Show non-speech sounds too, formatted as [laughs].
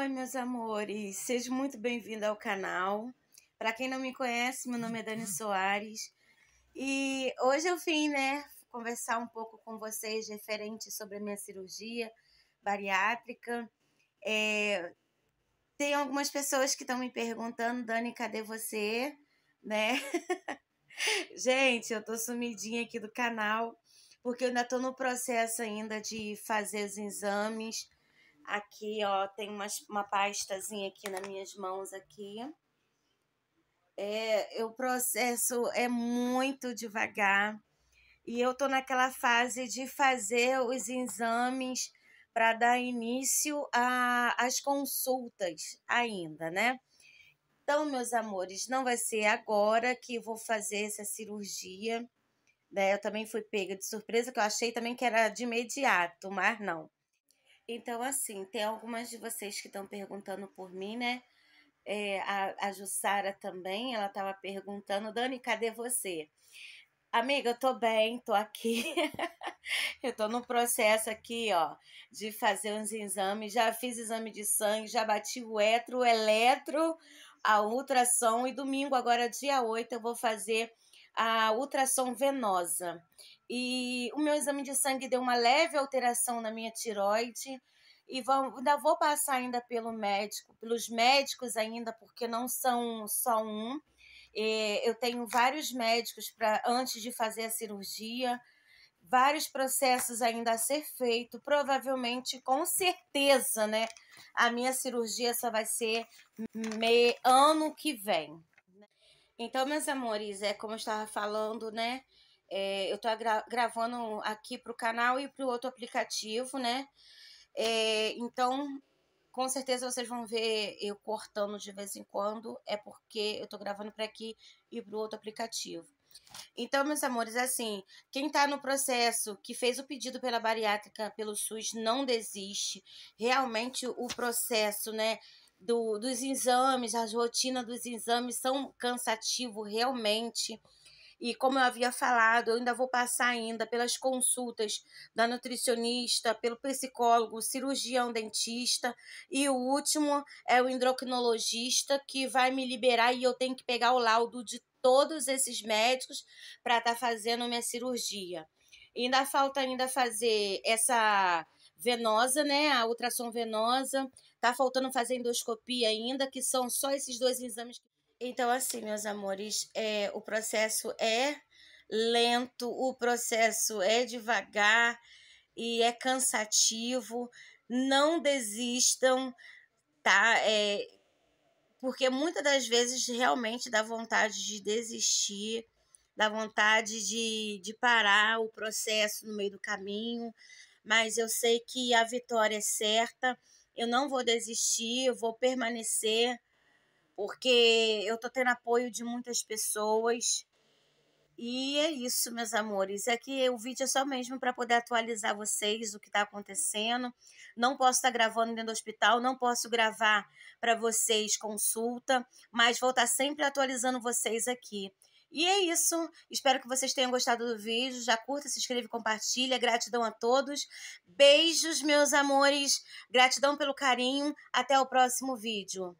Oi, meus amores, sejam muito bem-vindos ao canal. Para quem não me conhece, meu nome é Dani [laughs] Soares e hoje eu vim, né, conversar um pouco com vocês referente sobre a minha cirurgia bariátrica. É, tem algumas pessoas que estão me perguntando, Dani, cadê você? Né? [laughs] Gente, eu tô sumidinha aqui do canal porque eu ainda tô no processo ainda de fazer os exames Aqui, ó, tem uma, uma pastazinha aqui nas minhas mãos aqui. É, o processo é muito devagar e eu tô naquela fase de fazer os exames para dar início às consultas ainda, né? Então, meus amores, não vai ser agora que vou fazer essa cirurgia. Né? Eu também fui pega de surpresa, que eu achei também que era de imediato, mas não. Então, assim, tem algumas de vocês que estão perguntando por mim, né? É, a, a Jussara também, ela estava perguntando, Dani, cadê você? Amiga, eu tô bem, tô aqui. [laughs] eu tô no processo aqui, ó, de fazer uns exames. Já fiz exame de sangue, já bati o etro, o eletro, a ultrassom. E domingo, agora dia 8, eu vou fazer a ultrassom venosa. E o meu exame de sangue deu uma leve alteração na minha tiroide. E vão, ainda vou passar ainda pelo médico, pelos médicos ainda, porque não são só um. É, eu tenho vários médicos para antes de fazer a cirurgia, vários processos ainda a ser feito. Provavelmente, com certeza, né? A minha cirurgia só vai ser me, ano que vem. Então, meus amores, é como eu estava falando, né? É, eu estou gra gravando aqui para o canal e para o outro aplicativo, né? É, então, com certeza vocês vão ver eu cortando de vez em quando, é porque eu estou gravando para aqui e para o outro aplicativo. Então, meus amores, é assim, quem está no processo, que fez o pedido pela bariátrica pelo SUS, não desiste. Realmente o processo, né, do, dos exames, as rotinas dos exames são cansativo realmente. E como eu havia falado, eu ainda vou passar ainda pelas consultas da nutricionista, pelo psicólogo, cirurgião dentista e o último é o endocrinologista que vai me liberar e eu tenho que pegar o laudo de todos esses médicos para estar tá fazendo minha cirurgia. E ainda falta ainda fazer essa venosa, né? A ultrassom venosa. Tá faltando fazer endoscopia ainda, que são só esses dois exames. Então, assim, meus amores, é, o processo é lento, o processo é devagar e é cansativo. Não desistam, tá? É, porque muitas das vezes realmente dá vontade de desistir, dá vontade de, de parar o processo no meio do caminho, mas eu sei que a vitória é certa. Eu não vou desistir, eu vou permanecer, porque eu tô tendo apoio de muitas pessoas. E é isso, meus amores. É que o vídeo é só mesmo para poder atualizar vocês o que está acontecendo. Não posso estar tá gravando dentro do hospital, não posso gravar para vocês consulta, mas vou estar tá sempre atualizando vocês aqui. E é isso. Espero que vocês tenham gostado do vídeo. Já curta, se inscreve, compartilha. Gratidão a todos. Beijos, meus amores. Gratidão pelo carinho. Até o próximo vídeo.